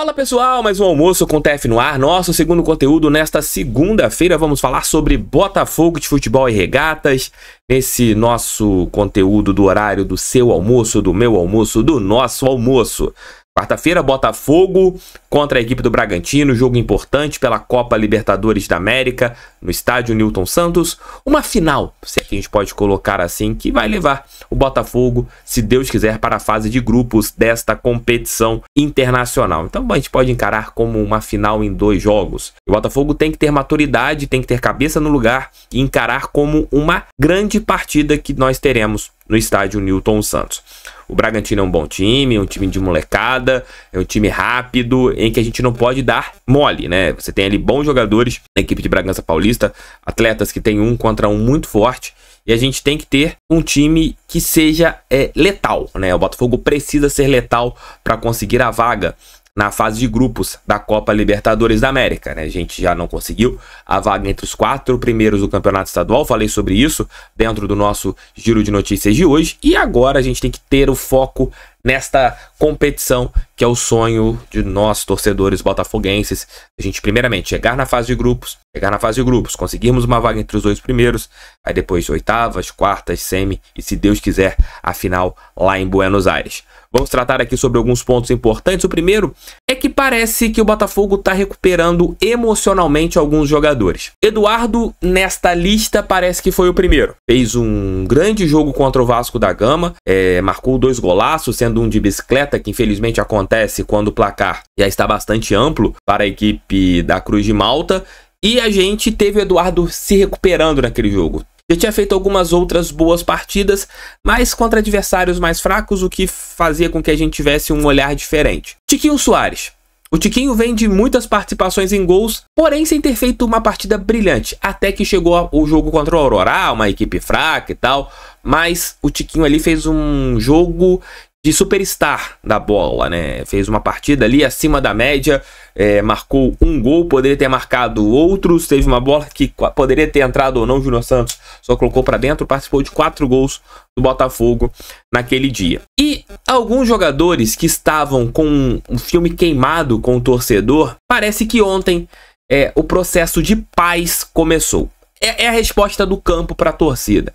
Fala pessoal, mais um almoço com TF no ar. Nosso segundo conteúdo nesta segunda-feira vamos falar sobre Botafogo de futebol e regatas. Nesse nosso conteúdo do horário do seu almoço, do meu almoço, do nosso almoço. Quarta-feira, Botafogo contra a equipe do Bragantino, jogo importante pela Copa Libertadores da América, no estádio Newton Santos. Uma final, se é que a gente pode colocar assim, que vai levar o Botafogo, se Deus quiser, para a fase de grupos desta competição internacional. Então a gente pode encarar como uma final em dois jogos. O Botafogo tem que ter maturidade, tem que ter cabeça no lugar e encarar como uma grande partida que nós teremos no estádio Newton Santos. O Bragantino é um bom time, é um time de molecada, é um time rápido, em que a gente não pode dar mole, né? Você tem ali bons jogadores na equipe de Bragança Paulista, atletas que tem um contra um muito forte. E a gente tem que ter um time que seja é, letal, né? O Botafogo precisa ser letal para conseguir a vaga na fase de grupos da Copa Libertadores da América. Né? A gente já não conseguiu a vaga entre os quatro primeiros do Campeonato Estadual, falei sobre isso dentro do nosso giro de notícias de hoje. E agora a gente tem que ter o foco nesta competição que é o sonho de nós torcedores botafoguenses. A gente primeiramente chegar na fase de grupos, chegar na fase de grupos, conseguirmos uma vaga entre os dois primeiros, aí depois oitavas, quartas, semi e se Deus quiser a final lá em Buenos Aires. Vamos tratar aqui sobre alguns pontos importantes. O primeiro é que parece que o Botafogo está recuperando emocionalmente alguns jogadores. Eduardo, nesta lista, parece que foi o primeiro. Fez um grande jogo contra o Vasco da Gama, é, marcou dois golaços, sendo um de bicicleta, que infelizmente acontece quando o placar já está bastante amplo para a equipe da Cruz de Malta. E a gente teve o Eduardo se recuperando naquele jogo. Já tinha feito algumas outras boas partidas, mas contra adversários mais fracos, o que fazia com que a gente tivesse um olhar diferente. Tiquinho Soares. O Tiquinho vem de muitas participações em gols, porém sem ter feito uma partida brilhante, até que chegou o jogo contra o Aurora, uma equipe fraca e tal, mas o Tiquinho ali fez um jogo de superstar da bola, né? Fez uma partida ali acima da média, é, marcou um gol, poderia ter marcado outros, teve uma bola que poderia ter entrado ou não. Júnior Santos só colocou para dentro, participou de quatro gols do Botafogo naquele dia. E alguns jogadores que estavam com um filme queimado com o torcedor, parece que ontem é, o processo de paz começou. É, é a resposta do campo para a torcida.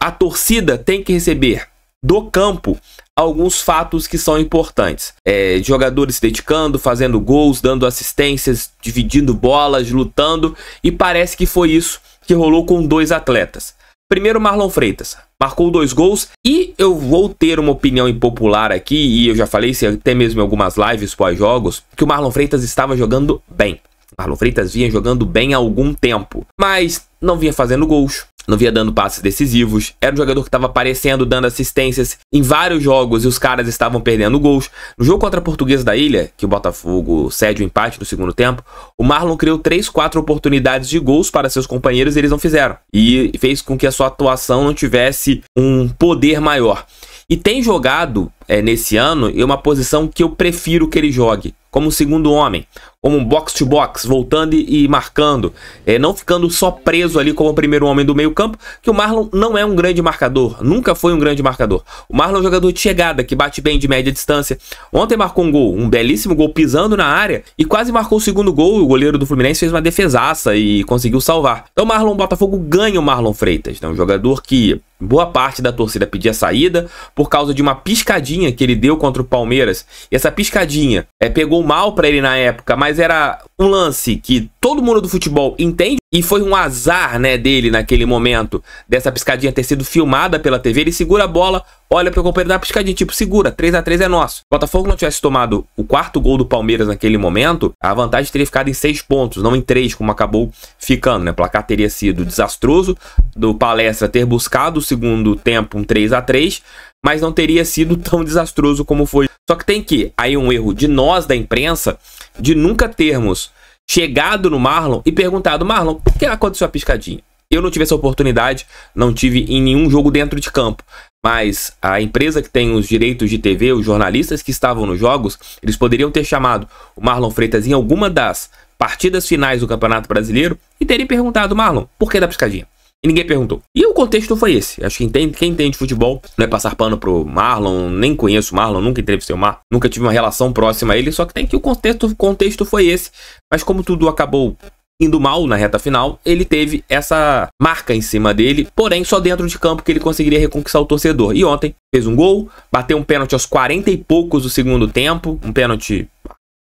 A torcida tem que receber do campo alguns fatos que são importantes. É, jogadores se dedicando, fazendo gols, dando assistências, dividindo bolas, lutando, e parece que foi isso que rolou com dois atletas. Primeiro, Marlon Freitas. Marcou dois gols e eu vou ter uma opinião impopular aqui, e eu já falei isso até mesmo em algumas lives pós-jogos, que o Marlon Freitas estava jogando bem. Marlon Freitas vinha jogando bem há algum tempo, mas não vinha fazendo gols, não vinha dando passes decisivos, era um jogador que estava aparecendo, dando assistências em vários jogos e os caras estavam perdendo gols. No jogo contra a Portuguesa da Ilha, que o Botafogo cede o empate no segundo tempo, o Marlon criou 3, 4 oportunidades de gols para seus companheiros e eles não fizeram. E fez com que a sua atuação não tivesse um poder maior. E tem jogado é, nesse ano é uma posição que eu prefiro que ele jogue, como segundo homem, como um box-to-box, voltando e, e marcando, é, não ficando só preso ali como o primeiro homem do meio campo, que o Marlon não é um grande marcador, nunca foi um grande marcador. O Marlon é um jogador de chegada, que bate bem de média distância. Ontem marcou um gol, um belíssimo gol pisando na área e quase marcou o segundo gol, o goleiro do Fluminense fez uma defesaça e conseguiu salvar. Então o Marlon Botafogo ganha o Marlon Freitas, né? um jogador que boa parte da torcida pedia saída por causa de uma piscadinha piscadinha que ele deu contra o Palmeiras, e essa piscadinha é, pegou mal para ele na época, mas era um lance que todo mundo do futebol entende e foi um azar, né, dele naquele momento, dessa piscadinha ter sido filmada pela TV, ele segura a bola, olha para o companheiro da piscadinha, tipo, segura, 3 a 3 é nosso. Se o Botafogo não tivesse tomado o quarto gol do Palmeiras naquele momento, a vantagem teria ficado em 6 pontos, não em 3, como acabou ficando, né? O placar teria sido desastroso do Palestra ter buscado o segundo tempo um 3 a 3, mas não teria sido tão desastroso como foi só que tem que, aí um erro de nós da imprensa, de nunca termos chegado no Marlon e perguntado, Marlon, por que aconteceu a piscadinha? Eu não tive essa oportunidade, não tive em nenhum jogo dentro de campo. Mas a empresa que tem os direitos de TV, os jornalistas que estavam nos jogos, eles poderiam ter chamado o Marlon Freitas em alguma das partidas finais do Campeonato Brasileiro e terem perguntado, Marlon, por que da piscadinha? e ninguém perguntou. E o contexto foi esse. Acho que entende, quem entende futebol não é passar pano pro Marlon, nem conheço o Marlon, nunca entrevistei o Marlon, nunca tive uma relação próxima a ele, só que tem que o contexto, contexto foi esse. Mas como tudo acabou indo mal na reta final, ele teve essa marca em cima dele, porém só dentro de campo que ele conseguiria reconquistar o torcedor. E ontem fez um gol, bateu um pênalti aos 40 e poucos do segundo tempo, um pênalti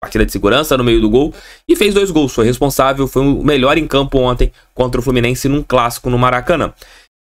partida de segurança no meio do gol e fez dois gols. Foi responsável, foi o melhor em campo ontem contra o Fluminense num clássico no Maracanã.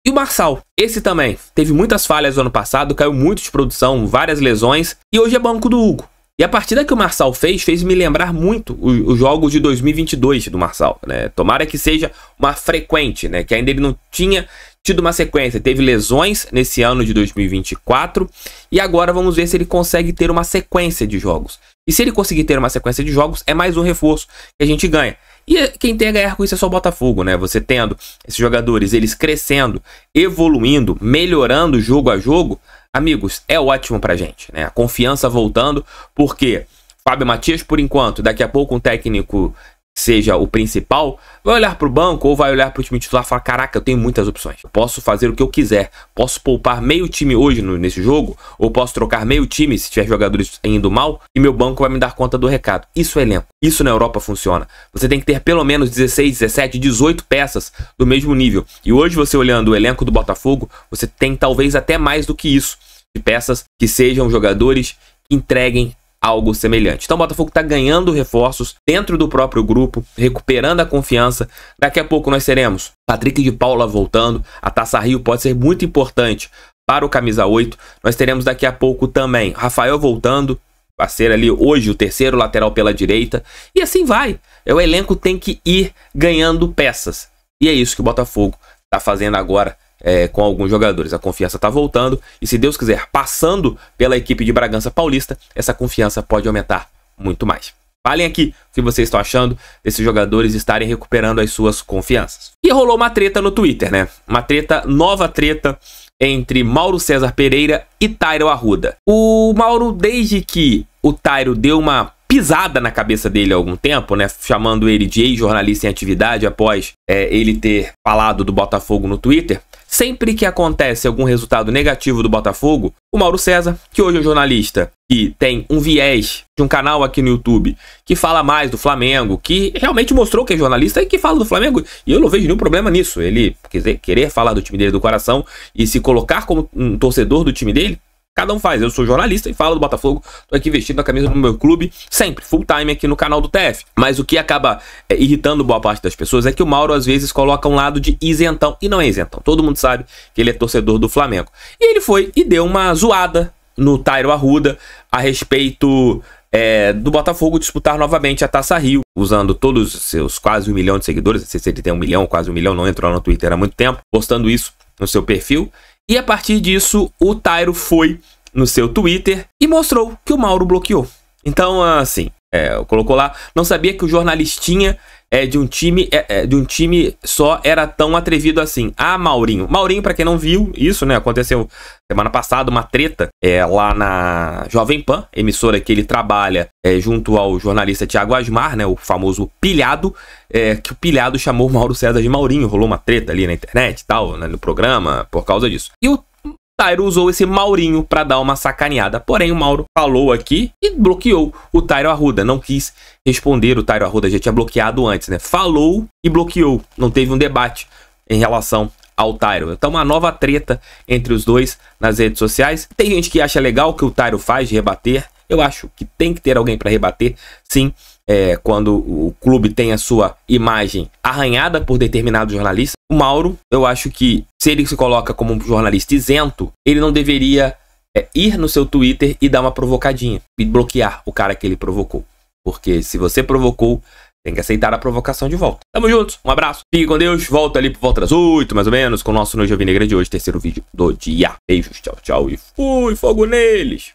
E o Marçal, esse também, teve muitas falhas no ano passado, caiu muito de produção, várias lesões e hoje é banco do Hugo. E a partida que o Marçal fez fez me lembrar muito os jogos de 2022 do Marçal, né? Tomara que seja uma frequente, né? Que ainda ele não tinha tido uma sequência, teve lesões nesse ano de 2024 e agora vamos ver se ele consegue ter uma sequência de jogos. E se ele conseguir ter uma sequência de jogos, é mais um reforço que a gente ganha. E quem tem a ganhar com isso é só o Botafogo, né? Você tendo esses jogadores, eles crescendo, evoluindo, melhorando jogo a jogo, amigos, é ótimo pra gente, né? A confiança voltando, porque Fábio Matias, por enquanto, daqui a pouco um técnico seja o principal, vai olhar para o banco ou vai olhar para o time titular e falar: caraca, eu tenho muitas opções. Eu posso fazer o que eu quiser. Posso poupar meio time hoje no, nesse jogo, ou posso trocar meio time se tiver jogadores indo mal, e meu banco vai me dar conta do recado. Isso é elenco. Isso na Europa funciona. Você tem que ter pelo menos 16, 17, 18 peças do mesmo nível. E hoje, você olhando o elenco do Botafogo, você tem talvez até mais do que isso. De peças que sejam jogadores que entreguem algo semelhante. Então o Botafogo está ganhando reforços dentro do próprio grupo, recuperando a confiança. Daqui a pouco nós teremos Patrick de Paula voltando. A Taça Rio pode ser muito importante para o camisa 8. Nós teremos daqui a pouco também Rafael voltando, vai ser ali hoje o terceiro lateral pela direita. E assim vai. É, o elenco tem que ir ganhando peças. E é isso que o Botafogo está fazendo agora é, com alguns jogadores. A confiança está voltando e, se Deus quiser, passando pela equipe de Bragança Paulista, essa confiança pode aumentar muito mais. Falem aqui o que vocês estão achando desses jogadores estarem recuperando as suas confianças. E rolou uma treta no Twitter, né? Uma treta, nova treta entre Mauro César Pereira e Tairo Arruda. O Mauro, desde que o Tairo deu uma pisada na cabeça dele há algum tempo, né? Chamando ele de ex-jornalista em atividade após é, ele ter falado do Botafogo no Twitter. Sempre que acontece algum resultado negativo do Botafogo, o Mauro César, que hoje é jornalista e tem um viés de um canal aqui no YouTube que fala mais do Flamengo, que realmente mostrou que é jornalista e que fala do Flamengo, e eu não vejo nenhum problema nisso. Ele quer dizer, querer falar do time dele do coração e se colocar como um torcedor do time dele, Cada um faz. Eu sou jornalista e falo do Botafogo. Tô aqui vestido na camisa do meu clube, sempre, full time aqui no canal do TF. Mas o que acaba é, irritando boa parte das pessoas é que o Mauro às vezes coloca um lado de isentão. E não é isentão. Todo mundo sabe que ele é torcedor do Flamengo. E ele foi e deu uma zoada no Tairo Arruda a respeito é, do Botafogo disputar novamente a Taça Rio, usando todos os seus quase um milhão de seguidores. Não sei se ele tem um milhão, quase um milhão, não entrou no Twitter há muito tempo, postando isso no seu perfil. E a partir disso, o Tairo foi no seu Twitter e mostrou que o Mauro bloqueou. Então, assim, é, colocou lá, não sabia que o jornalistinha é, de um time é, é, de um time só era tão atrevido assim. Ah, Maurinho. Maurinho, para quem não viu, isso, né? Aconteceu semana passada uma treta é, lá na Jovem Pan, emissora que ele trabalha é, junto ao jornalista Tiago Asmar, né? O famoso pilhado, é, que o pilhado chamou Mauro César de Maurinho. Rolou uma treta ali na internet e tal, né, no programa, por causa disso. E o Tyro usou esse Maurinho para dar uma sacaneada. Porém, o Mauro falou aqui e bloqueou o Tyro Arruda. Não quis responder o Tyro Arruda, já tinha bloqueado antes, né? Falou e bloqueou. Não teve um debate em relação ao Tyro. Então, uma nova treta entre os dois nas redes sociais. Tem gente que acha legal o que o Tyro faz de rebater. Eu acho que tem que ter alguém para rebater, sim. É, quando o clube tem a sua imagem arranhada por determinados jornalistas, o Mauro, eu acho que se ele se coloca como um jornalista isento, ele não deveria é, ir no seu Twitter e dar uma provocadinha e bloquear o cara que ele provocou. Porque se você provocou, tem que aceitar a provocação de volta. Tamo junto, um abraço, fique com Deus, volta ali por volta das 8, mais ou menos, com o nosso Nojo Vinegra de hoje, terceiro vídeo do dia. Beijos, tchau, tchau e fui, fogo neles!